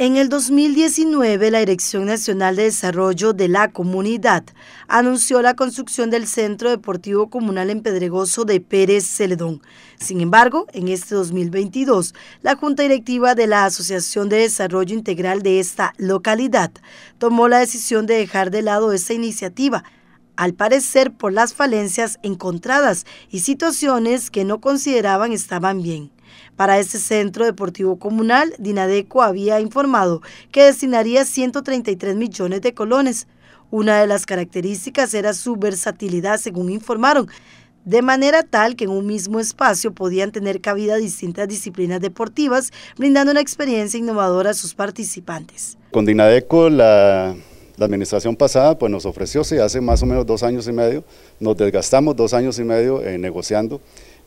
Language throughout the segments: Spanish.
En el 2019, la Dirección Nacional de Desarrollo de la Comunidad anunció la construcción del Centro Deportivo Comunal en Pedregoso de Pérez Celedón. Sin embargo, en este 2022, la Junta Directiva de la Asociación de Desarrollo Integral de esta localidad tomó la decisión de dejar de lado esta iniciativa, al parecer por las falencias encontradas y situaciones que no consideraban estaban bien. Para ese centro deportivo comunal, Dinadeco había informado que destinaría 133 millones de colones. Una de las características era su versatilidad, según informaron, de manera tal que en un mismo espacio podían tener cabida distintas disciplinas deportivas, brindando una experiencia innovadora a sus participantes. Con Dinadeco, la, administración pasada pues, nos ofreció, hace más o menos dos años y medio, nos desgastamos dos años y medio eh, negociando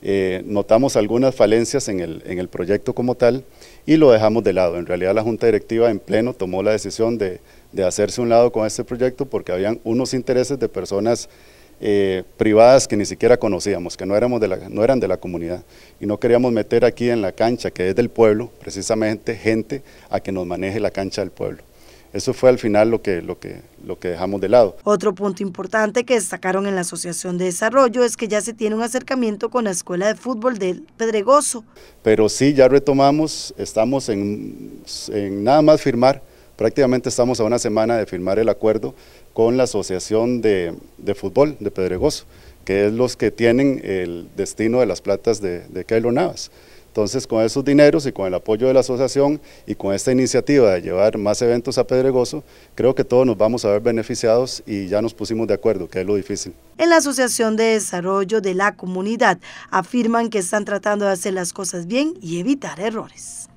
eh, notamos algunas falencias en el, en el, proyecto como tal y lo dejamos de lado. En realidad la Junta Directiva en pleno tomó la decisión de, hacerse un lado con este proyecto porque habían unos intereses de personas eh, privadas que ni siquiera conocíamos, que no, éramos de la, no eran de la comunidad y no queríamos meter aquí en la cancha que es del pueblo, precisamente gente a que nos maneje la cancha del pueblo. Eso fue al final lo que, lo, que, dejamos de lado. Otro punto importante que destacaron en la Asociación de Desarrollo es que ya se tiene un acercamiento con la Escuela de Fútbol de Pedregoso. Pero sí, ya retomamos, estamos en, nada más firmar, prácticamente estamos a una semana de firmar el acuerdo con la Asociación de, Fútbol de Pedregoso, que es los que tienen el destino de las platas de, de Navas. Entonces, con esos dineros y con el apoyo de la asociación y con esta iniciativa de llevar más eventos a Pedregoso, creo que todos nos vamos a ver beneficiados y ya nos pusimos de acuerdo, que es lo difícil. En la Asociación de Desarrollo de la Comunidad afirman que están tratando de hacer las cosas bien y evitar errores.